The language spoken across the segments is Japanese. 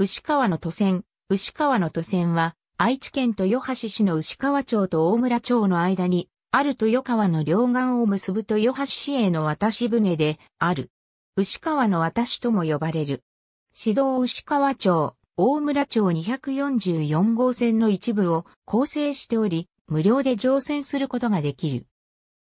牛川の都線、牛川の都線は、愛知県豊橋市の牛川町と大村町の間に、ある豊川の両岸を結ぶ豊橋市への渡し船で、ある。牛川の渡しとも呼ばれる。市道牛川町、大村町244号線の一部を構成しており、無料で乗船することができる。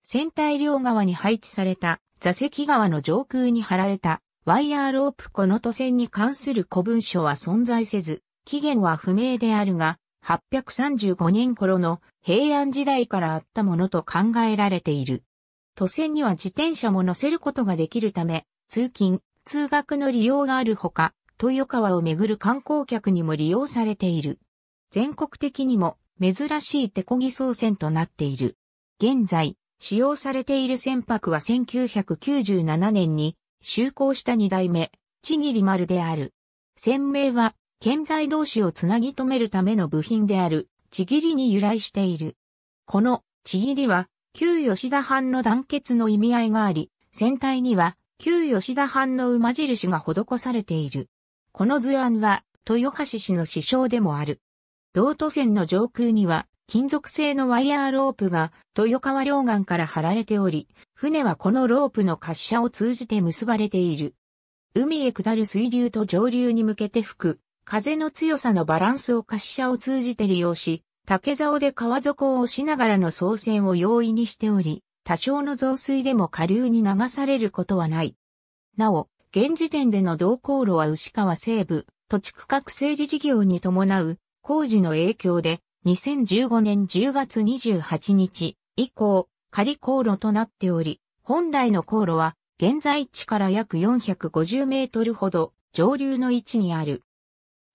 船体両側に配置された座席側の上空に貼られたワイヤーロープこの都線に関する古文書は存在せず、起源は不明であるが、835年頃の平安時代からあったものと考えられている。都線には自転車も乗せることができるため、通勤、通学の利用があるほか、豊川をめぐる観光客にも利用されている。全国的にも珍しい手漕ぎ操船となっている。現在、使用されている船舶は1997年に就航した二代目、ちぎり丸である。船名は、建材同士をつなぎ止めるための部品である、ちぎりに由来している。この、ちぎりは、旧吉田藩の団結の意味合いがあり、船体には、旧吉田藩の馬印が施されている。この図案は、豊橋市の師匠でもある。道都船の上空には、金属製のワイヤーロープが豊川両岸から張られており、船はこのロープの滑車を通じて結ばれている。海へ下る水流と上流に向けて吹く、風の強さのバランスを滑車を通じて利用し、竹竿で川底を押しながらの操船を容易にしており、多少の増水でも下流に流されることはない。なお、現時点での同航路は牛川西部、土地区画整理事業に伴う工事の影響で2015年10月28日以降、仮航路となっており、本来の航路は、現在地から約450メートルほど上流の位置にある。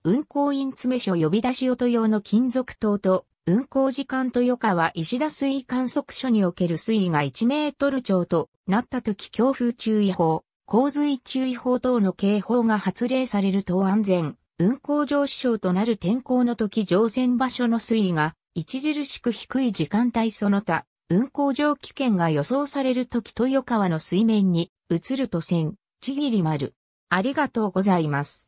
運行員詰所呼び出し音用の金属塔と運行時間と余暇は石田水位観測所における水位が1メートル超となった時強風注意報、洪水注意報等の警報が発令されると安全、運行上首相となる天候の時乗船場所の水位が著しく低い時間帯その他、運行上危険が予想される時豊川の水面に移ると船、ちぎり丸。ありがとうございます。